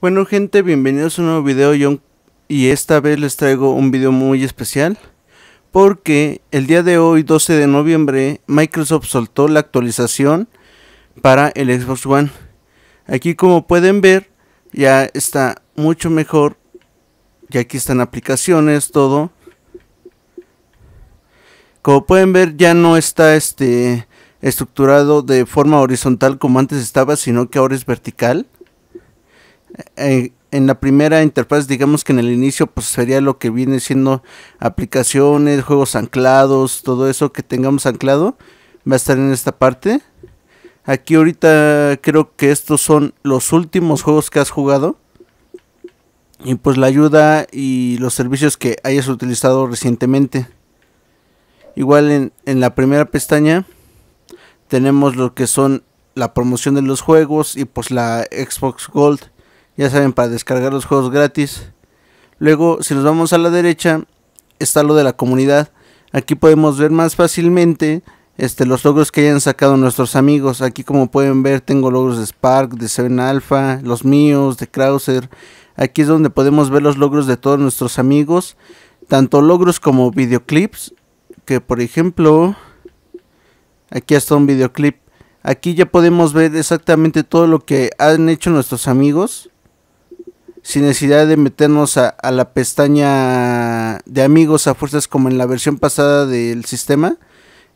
Bueno gente, bienvenidos a un nuevo video y esta vez les traigo un video muy especial porque el día de hoy, 12 de noviembre, Microsoft soltó la actualización para el Xbox One. Aquí como pueden ver, ya está mucho mejor, y aquí están aplicaciones, todo. Como pueden ver, ya no está este estructurado de forma horizontal como antes estaba, sino que ahora es vertical en la primera interfaz, digamos que en el inicio, pues sería lo que viene siendo aplicaciones, juegos anclados, todo eso que tengamos anclado, va a estar en esta parte. Aquí ahorita creo que estos son los últimos juegos que has jugado. Y pues la ayuda y los servicios que hayas utilizado recientemente. Igual en la primera pestaña tenemos lo que son la promoción de los juegos y pues la Xbox Gold ya saben, para descargar los juegos gratis. Luego, si nos vamos a la derecha, está lo de la comunidad. Aquí podemos ver más fácilmente este, los logros que hayan sacado nuestros amigos. Aquí como pueden ver tengo logros de Spark, de Seven Alpha, los míos, de Krauser. Aquí es donde podemos ver los logros de todos nuestros amigos. Tanto logros como videoclips. Que por ejemplo, aquí está un videoclip. Aquí ya podemos ver exactamente todo lo que han hecho nuestros amigos sin necesidad de meternos a, la pestaña de amigos a fuerzas como en la versión pasada del sistema.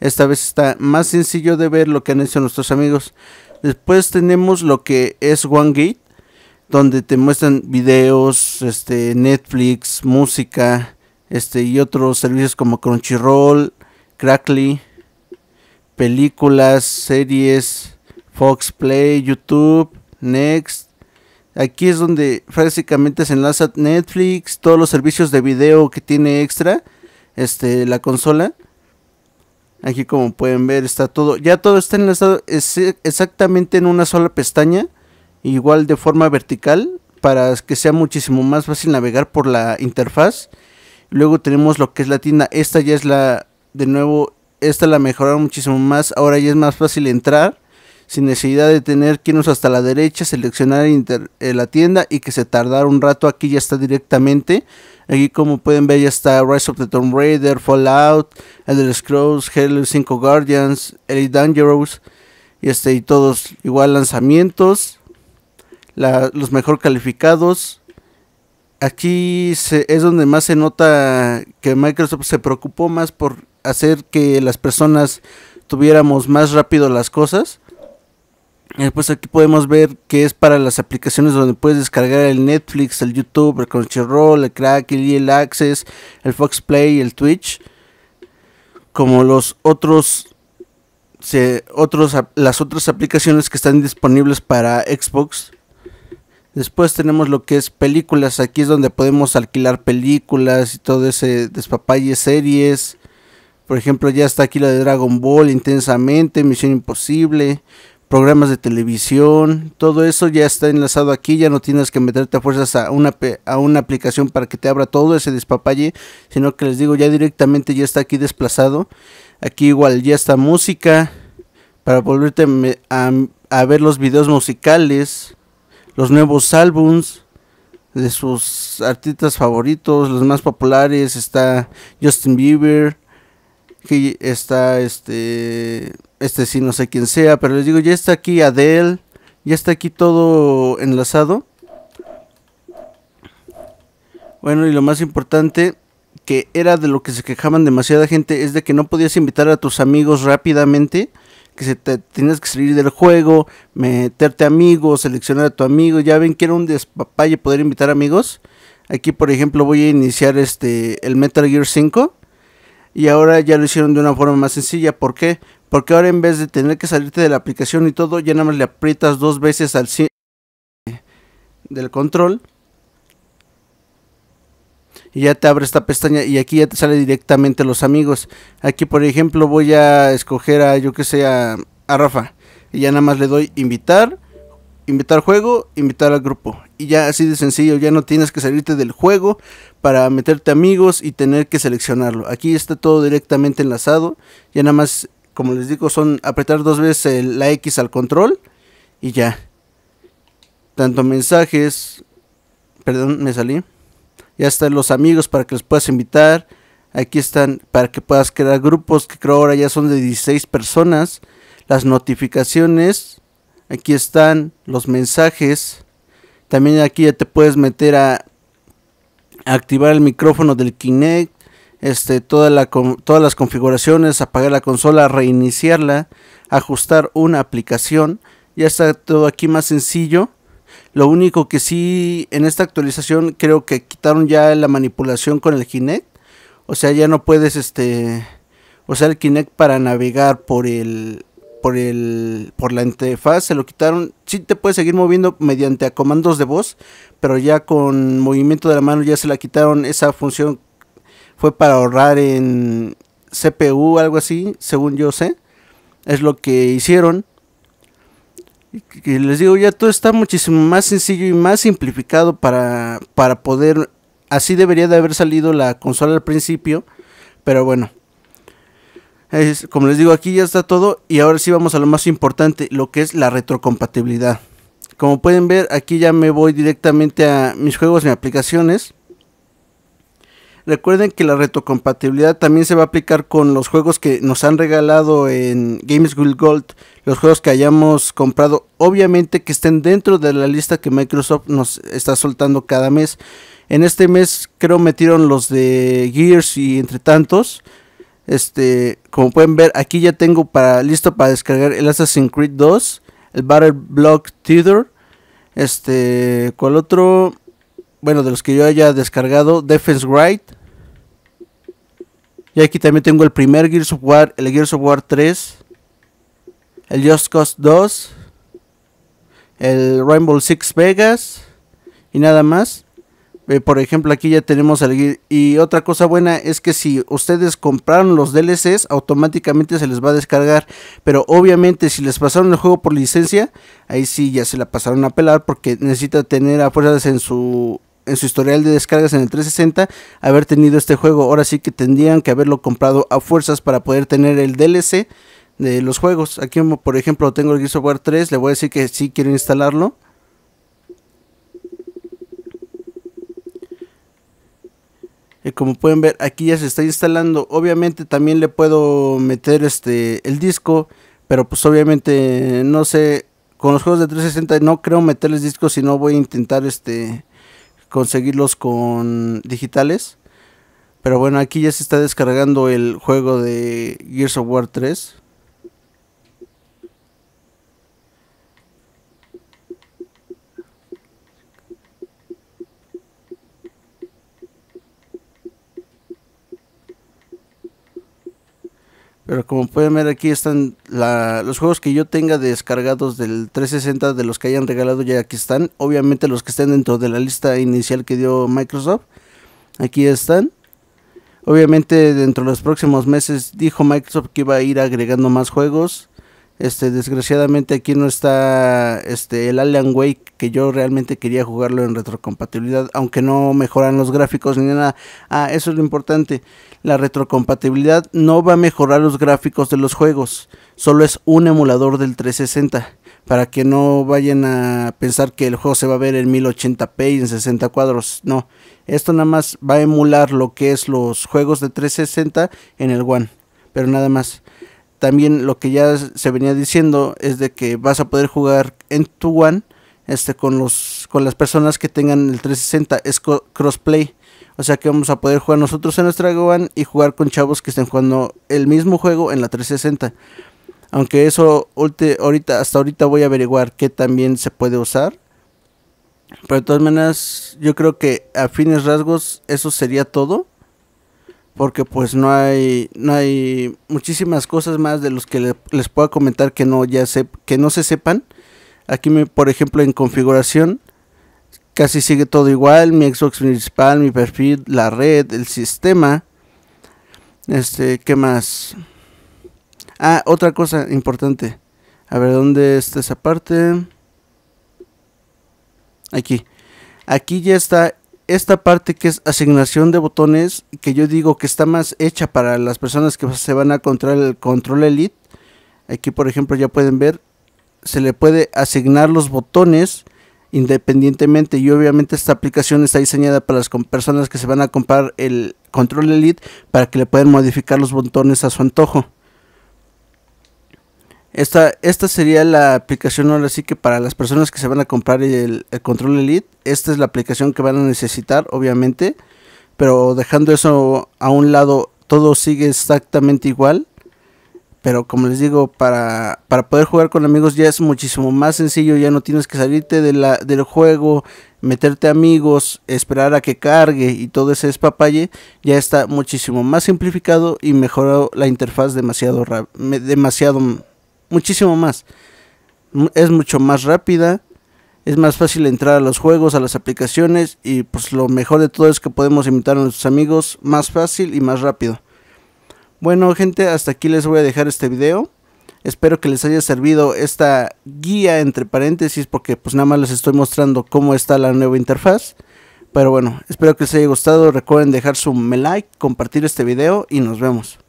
Esta vez está más sencillo de ver lo que han hecho nuestros amigos. Después tenemos lo que es OneGate, donde te muestran videos, este, Netflix, música, este y otros servicios como Crunchyroll, Crackly, películas, series, Fox Play, YouTube, Next, Aquí es donde prácticamente se enlaza Netflix, todos los servicios de video que tiene extra, este, la consola. Aquí como pueden ver está todo, ya todo está enlazado exactamente en una sola pestaña, igual de forma vertical, para que sea muchísimo más fácil navegar por la interfaz. Luego tenemos lo que es la tienda, esta ya es la, de nuevo, esta la mejoraron muchísimo más, ahora ya es más fácil entrar sin necesidad de tener que irnos hasta la derecha, seleccionar la tienda y que se tardara un rato. Aquí ya está directamente. Aquí como pueden ver ya está Rise of the Tomb Raider, Fallout, Elder Scrolls, Halo 5 Guardians, Elite Dangerous y, este, y todos igual lanzamientos, los mejor calificados. Aquí es donde más se nota que Microsoft se preocupó más por hacer que las personas tuviéramos más rápido las cosas Después eh, pues aquí podemos ver que es para las aplicaciones donde puedes descargar el Netflix, el YouTube, el Crunchyroll, el Crack, el Access, el Fox Play, el Twitch. Como los otros, otros, las otras aplicaciones que están disponibles para Xbox. Después tenemos lo que es películas. Aquí es donde podemos alquilar películas y todo ese despapalle series. Por ejemplo, ya está aquí la de Dragon Ball intensamente, Misión Imposible, programas de televisión, todo eso ya está enlazado aquí, ya no tienes que meterte a fuerzas a una, a una aplicación para que te abra todo ese despapalle, sino que les digo, ya directamente ya está aquí desplazado. Aquí igual ya está música para volverte a, a ver los videos musicales, los nuevos álbums de sus artistas favoritos, los más populares, está Justin Bieber, que está este, este sí no sé quién sea, pero les digo, ya está aquí Adele, ya está aquí todo enlazado. Bueno, y lo más importante, que era de lo que se quejaban demasiada gente, es de que no podías invitar a tus amigos rápidamente, que se tenías que salir del juego, meterte amigos, seleccionar a tu amigo, ya ven que era un despapalle poder invitar amigos. Aquí, por ejemplo, voy a iniciar este el Metal Gear 5 y ahora ya lo hicieron de una forma más sencilla. ¿Por qué? Porque ahora en vez de tener que salirte de la aplicación y todo, ya nada más le aprietas dos veces al del control. Y ya te abre esta pestaña y aquí ya te sale directamente los amigos. Aquí por ejemplo voy a escoger a yo que sea a Rafa. Y ya nada más le doy invitar invitar juego, invitar al grupo. Y ya así de sencillo, ya no tienes que salirte del juego para meterte amigos y tener que seleccionarlo. Aquí está todo directamente enlazado. Ya nada más, como les digo, son apretar dos veces la X al control y ya. Tanto mensajes, perdón, me salí. Ya están los amigos para que los puedas invitar. Aquí están para que puedas crear grupos que creo ahora ya son de 16 personas. Las notificaciones Aquí están los mensajes. También aquí ya te puedes meter a, activar el micrófono del Kinect. Este, todas las configuraciones, apagar la consola, reiniciarla, ajustar una aplicación. Ya está todo aquí más sencillo. Lo único que sí en esta actualización creo que quitaron ya la manipulación con el Kinect. O sea, ya no puedes este usar el Kinect para navegar por el por el por la interfaz, se lo quitaron. Sí te puedes seguir moviendo mediante a comandos de voz, pero ya con movimiento de la mano ya se la quitaron. Esa función fue para ahorrar en CPU, o algo así, según yo sé. Es lo que hicieron. Y les digo, ya todo está muchísimo más sencillo y más simplificado para, para poder... Así debería de haber salido la consola al principio, pero bueno, como les digo, aquí ya está todo y ahora sí vamos a lo más importante, lo que es la retrocompatibilidad. Como pueden ver, aquí ya me voy directamente a mis juegos, y aplicaciones. Recuerden que la retrocompatibilidad también se va a aplicar con los juegos que nos han regalado en Games Gold Gold, los juegos que hayamos comprado, obviamente que estén dentro de la lista que Microsoft nos está soltando cada mes. En este mes creo metieron los de Gears y entre tantos, este, como pueden ver, aquí ya tengo para listo para descargar el Assassin's Creed 2, el Battle Block Theater, este, ¿cuál otro? Bueno, de los que yo haya descargado, Defense Right. Y aquí también tengo el primer Gears of War, el Gears of War 3, el Just Cause 2, el Rainbow Six Vegas y nada más. Eh, por ejemplo, aquí ya tenemos el Y otra cosa buena es que si ustedes compraron los DLCs, automáticamente se les va a descargar. Pero obviamente, si les pasaron el juego por licencia, ahí sí ya se la pasaron a pelar porque necesita tener a fuerzas en su en su historial de descargas en el 360 haber tenido este juego. Ahora sí que tendrían que haberlo comprado a fuerzas para poder tener el DLC de los juegos. Aquí, por ejemplo, tengo el Gears of War 3, le voy a decir que sí quiero instalarlo. Eh, como pueden ver aquí ya se está instalando obviamente también le puedo meter este el disco pero pues obviamente no sé con los juegos de 360 no creo meterles discos sino voy a intentar este conseguirlos con digitales pero bueno aquí ya se está descargando el juego de Gears of War 3 Pero como pueden ver aquí están los juegos que yo tenga descargados del 360 de los que hayan regalado ya aquí están. Obviamente los que estén dentro de la lista inicial que dio Microsoft. Aquí están. Obviamente dentro de los próximos meses dijo Microsoft que iba a ir agregando más juegos. Este, desgraciadamente aquí no está este, el Alien Wake que yo realmente quería jugarlo en retrocompatibilidad, aunque no mejoran los gráficos ni nada. Ah, eso es lo importante la retrocompatibilidad no va a mejorar los gráficos de los juegos, solo es un emulador del 360, para que no vayan a pensar que el juego se va a ver en 1080p y en 60 cuadros, no, esto nada más va a emular lo que es los juegos de 360 en el One, pero nada más. También lo que ya se venía diciendo es de que vas a poder jugar en tu One este, con, los, con las personas que tengan el 360, es crossplay. O sea que vamos a poder jugar nosotros en nuestra GOAN y jugar con chavos que estén jugando el mismo juego en la 360. Aunque eso ahorita, hasta ahorita voy a averiguar qué también se puede usar. Pero de todas maneras, yo creo que a fines rasgos eso sería todo. Porque pues no hay, no hay muchísimas cosas más de los que les pueda comentar que no, ya se, que no se sepan. Aquí, por ejemplo, en configuración Casi sigue todo igual, mi Xbox principal, mi perfil, la red, el sistema. Este, ¿qué más? Ah, otra cosa importante. A ver, ¿dónde está esa parte? Aquí. Aquí ya está esta parte que es asignación de botones, que yo digo que está más hecha para las personas que se van a controlar el control elite. Aquí, por ejemplo, ya pueden ver, se le puede asignar los botones independientemente. Y obviamente esta aplicación está diseñada para las personas que se van a comprar el control Elite para que le puedan modificar los botones a su antojo. Esta, esta sería la aplicación ahora sí que para las personas que se van a comprar el control Elite. Esta es la aplicación que van a necesitar, obviamente. Pero dejando eso a un lado, todo sigue exactamente igual pero como les digo, para, para poder jugar con amigos ya es muchísimo más sencillo, ya no tienes que salirte del juego, meterte amigos, esperar a que cargue y todo ese espapalle, ya está muchísimo más simplificado y mejoró la interfaz demasiado, demasiado, muchísimo más. Es mucho más rápida, es más fácil entrar a los juegos, a las aplicaciones y pues lo mejor de todo es que podemos invitar a nuestros amigos más fácil y más rápido. Bueno gente, hasta aquí les voy a dejar este video. Espero que les haya servido esta guía entre paréntesis porque pues nada más les estoy mostrando cómo está la nueva interfaz. Pero bueno, espero que les haya gustado. Recuerden dejar su me like, compartir este video y nos vemos.